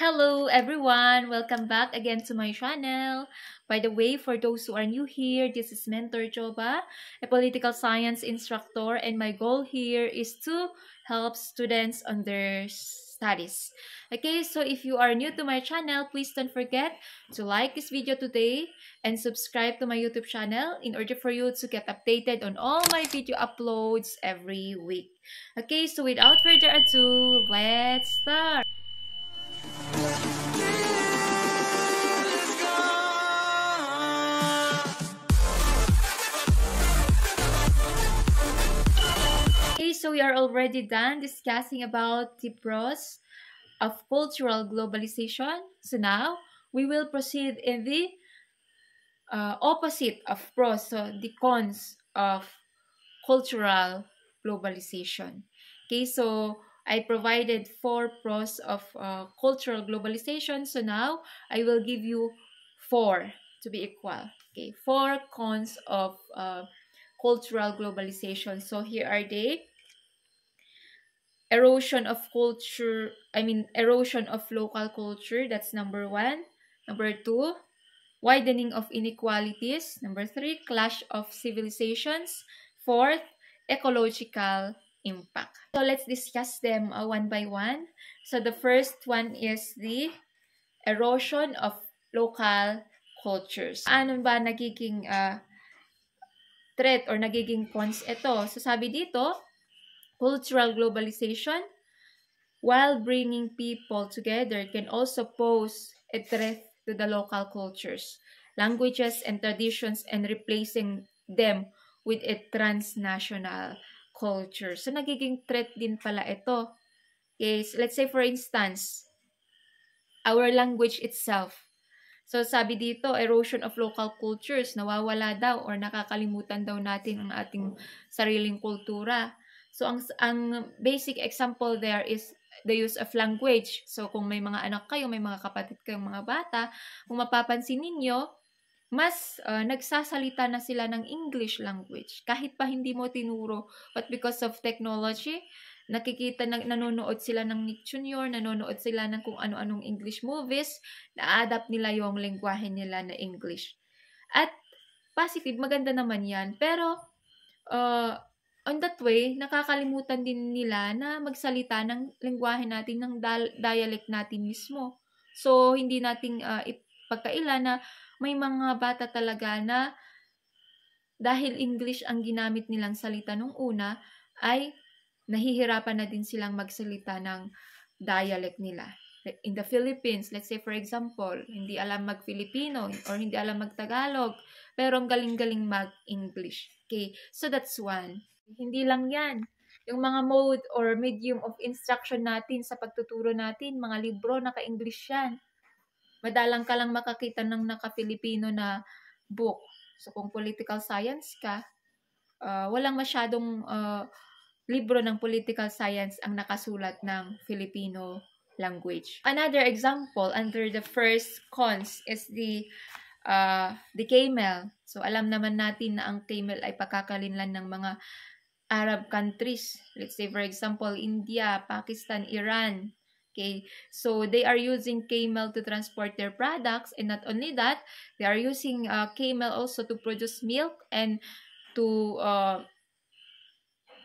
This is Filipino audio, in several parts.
Hello everyone! Welcome back again to my channel. By the way, for those who are new here, this is Mentor Joba, a political science instructor and my goal here is to help students on their studies. Okay, so if you are new to my channel, please don't forget to like this video today and subscribe to my YouTube channel in order for you to get updated on all my video uploads every week. Okay, so without further ado, let's start! Okay, so we are already done discussing about the pros of cultural globalization. So now we will proceed in the uh, opposite of pros, so the cons of cultural globalization. Okay, so I provided four pros of uh, cultural globalization. So now I will give you four to be equal. Okay, four cons of uh, cultural globalization. So here are they. Erosion of culture, I mean, erosion of local culture, that's number one. Number two, widening of inequalities. Number three, clash of civilizations. Fourth, ecological impact. So let's discuss them uh, one by one. So the first one is the erosion of local cultures. Ano ba nagiging uh, threat or nagiging cons ito? So sabi dito, cultural globalization while bringing people together can also pose a threat to the local cultures, languages, and traditions and replacing them with a transnational culture. So, nagiging threat din pala ito. Is, let's say for instance, our language itself. So, sabi dito, erosion of local cultures, nawawala daw or nakakalimutan daw natin ang ating sariling kultura. So, ang, ang basic example there is the use of language. So, kung may mga anak kayo, may mga kapatid kayong mga bata, kung mapapansin ninyo, mas uh, nagsasalita na sila ng English language kahit pa hindi mo tinuro but because of technology nakikita na nanonood sila ng Nick Jr., nanonood sila ng kung ano-anong English movies, na-adapt nila yung lengguwahe nila na English. At positive, maganda naman yan. Pero, uh, on that way, nakakalimutan din nila na magsalita ng lengguwahe natin, ng dialect natin mismo. So, hindi natin uh, ah, ipagkaila na may mga bata talaga na dahil English ang ginamit nilang salita nung una, ay nahihirapan na din silang magsalita ng dialect nila. In the Philippines, let's say for example, hindi alam mag-Filipino or hindi alam mag-Tagalog, pero ang galing-galing mag-English. Okay, so that's one. Hindi lang yan yung mga mode or medium of instruction natin sa pagtuturo natin, mga libro, naka-English yan madalang ka lang makakita ng naka-Filipino na book. So kung political science ka, uh, walang masyadong uh, libro ng political science ang nakasulat ng Filipino language. Another example under the first cons is the uh, the camel. So alam naman natin na ang camel ay pagkakalinlan ng mga Arab countries. Let's say for example, India, Pakistan, Iran, Okay, so they are using camel to transport their products, and not only that, they are using uh, camel also to produce milk and to uh,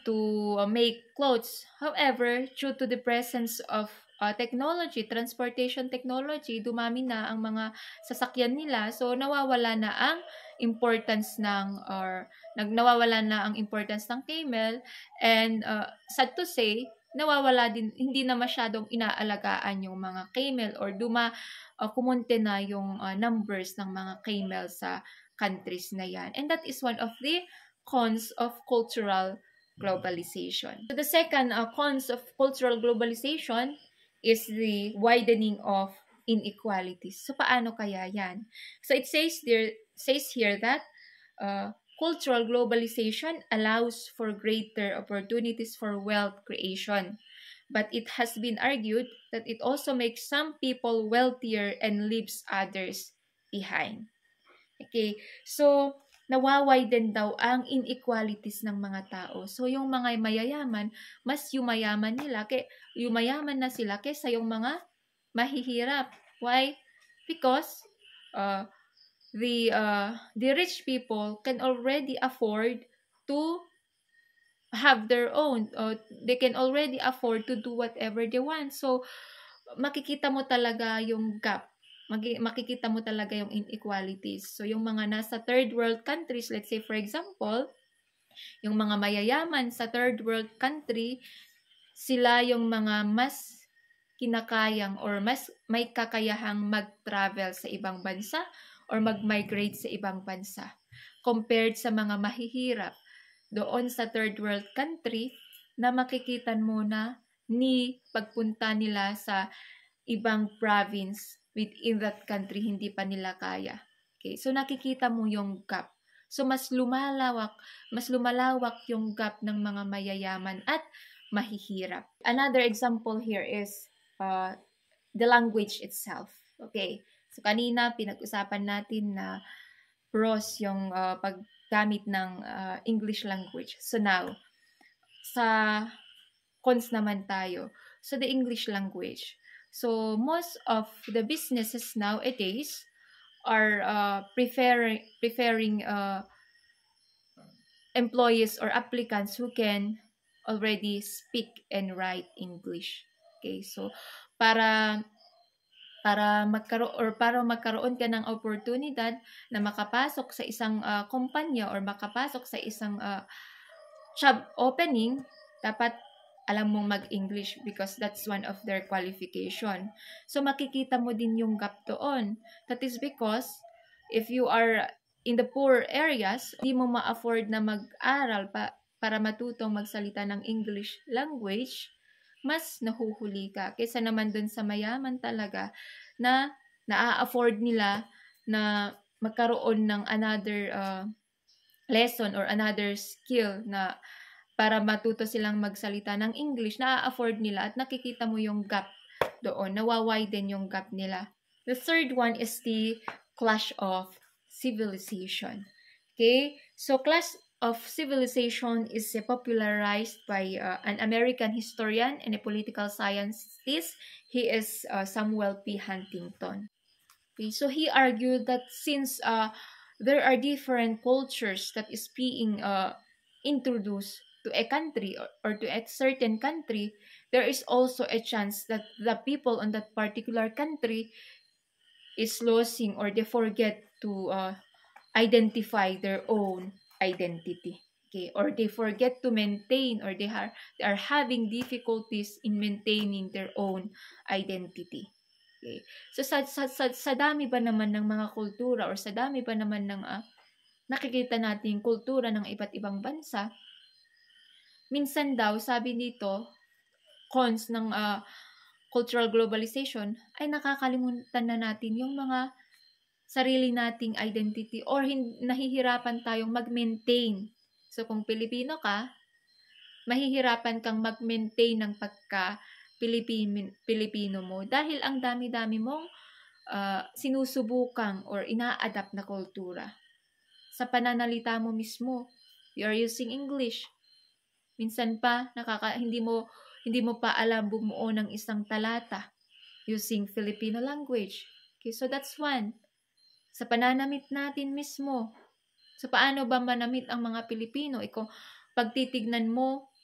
to uh, make clothes. However, due to the presence of uh, technology, transportation technology, dumami na ang mga sasakyan nila. So, nawawala na ang importance ng, or nag nawawala na ang importance ng camel. And uh, sad to say, nawawala din, hindi na masyadong inaalagaan yung mga camel or duma, uh, kumunti na yung uh, numbers ng mga camel sa countries na yan. And that is one of the cons of cultural globalization. So the second uh, cons of cultural globalization is the widening of inequalities. So paano kaya yan? So it says there says here that uh, Cultural globalization allows for greater opportunities for wealth creation, but it has been argued that it also makes some people wealthier and leaves others behind. Okay, so nawawiden daw ang inequalities ng mga tao. So, yung mga mayayaman, mas yumayaman nila, kay, yumayaman na sila kesa yung mga mahihirap. Why? Because uh, the uh, the rich people can already afford to have their own or they can already afford to do whatever they want so makikita mo talaga yung gap makikita mo talaga yung inequalities so yung mga nasa third world countries let's say for example yung mga mayayaman sa third world country sila yung mga mas kinakayang or mas may kakayahang mag-travel sa ibang bansa or mag-migrate sa ibang bansa compared sa mga mahihirap doon sa third world country na makikita mo na ni pagpunta nila sa ibang province within that country hindi pa nila kaya. Okay? So nakikita mo yung gap. So mas lumalawak, mas lumalawak yung gap ng mga mayayaman at mahihirap. Another example here is uh, the language itself. Okay? So, kanina, pinag-usapan natin na pros yung uh, paggamit ng uh, English language. So, now, sa cons naman tayo. So, the English language. So, most of the businesses nowadays are uh, preferring, preferring uh, employees or applicants who can already speak and write English. Okay, so para para magkaroon or para magkaroon ka ng oportunidad na makapasok sa isang uh, kumpanya or makapasok sa isang uh, job opening, dapat alam mong mag-English because that's one of their qualification. So makikita mo din yung gap doon. That is because if you are in the poor areas, hindi mo ma-afford na mag-aral pa para matutong magsalita ng English language, mas nahuhuli ka kaysa naman dun sa mayaman talaga na naa-afford nila na magkaroon ng another uh, lesson or another skill na para matuto silang magsalita ng English, naa-afford nila at nakikita mo yung gap doon, nawawiden yung gap nila. The third one is the clash of civilization. Okay? So, clash of Civilization is eh, popularized by uh, an American historian and a political scientist. He is uh, Samuel P. Huntington. Okay, eh, so he argued that since uh, there are different cultures that is being uh, introduced to a country or, or to a certain country, there is also a chance that the people in that particular country is losing or they forget to uh, identify their own identity. Okay, or they forget to maintain or they are, they are having difficulties in maintaining their own identity. Okay. So sa, sa, sa, sa dami ba naman ng mga kultura or sa dami ba naman ng uh, nakikita nating kultura ng iba't ibang bansa, minsan daw sabi dito cons ng uh, cultural globalization ay nakakalimutan na natin yung mga sarili nating identity or hin- nahihirapan tayong mag-maintain. So kung Pilipino ka, mahihirapan kang mag-maintain ng pagka Pilipino mo dahil ang dami-dami mong uh, sinusubukang or ina-adapt na kultura. Sa pananalita mo mismo, you're using English. Minsan pa, nakaka, hindi mo hindi mo pa alam bumuo ng isang talata using Filipino language. Okay, so that's one sa pananamit natin mismo. So, paano ba manamit ang mga Pilipino? Ikaw, pagtitignan mo,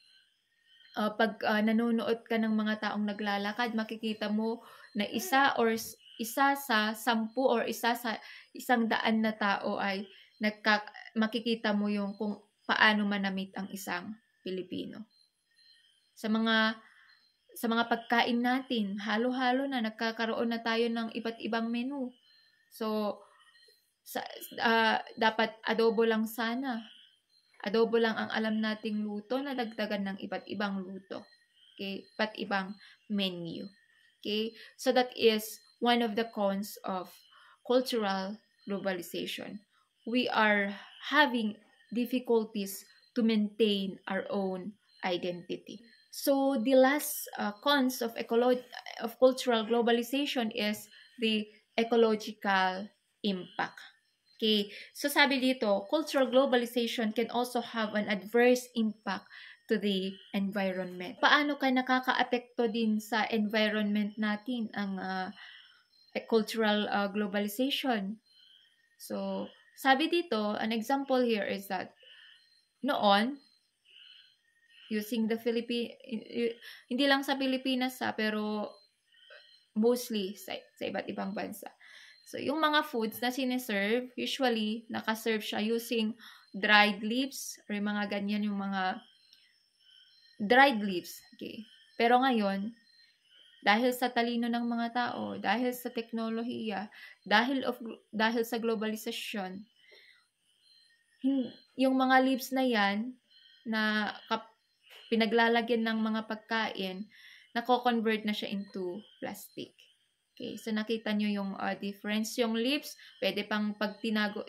uh, pag uh, nanonood ka ng mga taong naglalakad, makikita mo na isa or isa sa sampu or isa sa isang daan na tao ay nagka, makikita mo yung kung paano manamit ang isang Pilipino. Sa mga sa mga pagkain natin, halo-halo na nagkakaroon na tayo ng iba't ibang menu. So, sa, uh, dapat adobo lang sana. Adobo lang ang alam nating luto na dagdagan ng iba't ibang luto. Okay? Iba't ibang menu. Okay? So that is one of the cons of cultural globalization. We are having difficulties to maintain our own identity. So the last uh, cons of, ecolo- of cultural globalization is the ecological impact. Okay, so sabi dito, cultural globalization can also have an adverse impact to the environment. Paano ka nakakaapekto din sa environment natin ang uh, cultural uh, globalization? So, sabi dito, an example here is that noon, using the Philippine, hindi lang sa Pilipinas sa ah, pero mostly sa, sa iba't ibang bansa So, yung mga foods na sineserve, usually, nakaserve siya using dried leaves or yung mga ganyan, yung mga dried leaves. Okay. Pero ngayon, dahil sa talino ng mga tao, dahil sa teknolohiya, dahil of dahil sa globalisasyon, yung mga leaves na 'yan na kap, pinaglalagyan ng mga pagkain, nako-convert na siya into plastic. Okay, so nakita nyo yung uh, difference. Yung lips, pwede pang pag, tinago,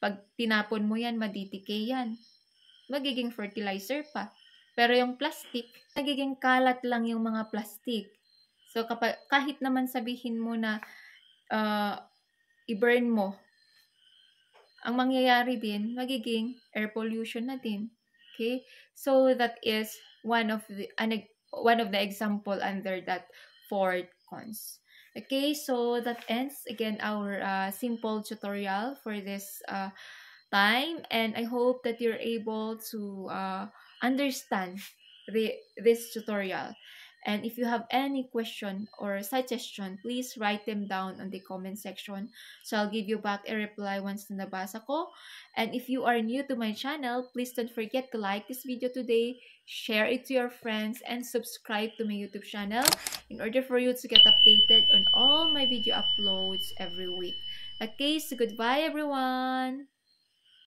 pag tinapon mo yan, madidecay yan. Magiging fertilizer pa. Pero yung plastic, nagiging kalat lang yung mga plastic. So kapag, kahit naman sabihin mo na uh, i-burn mo, ang mangyayari din, magiging air pollution na din. Okay? So that is one of the, one of the example under that fourth cons. Okay, so that ends again our uh, simple tutorial for this uh, time and I hope that you're able to uh, understand the, this tutorial. And if you have any question or suggestion, please write them down on the comment section. So I'll give you back a reply once na nabasa ko. And if you are new to my channel, please don't forget to like this video today, share it to your friends, and subscribe to my YouTube channel in order for you to get updated on all my video uploads every week. Okay, so goodbye everyone!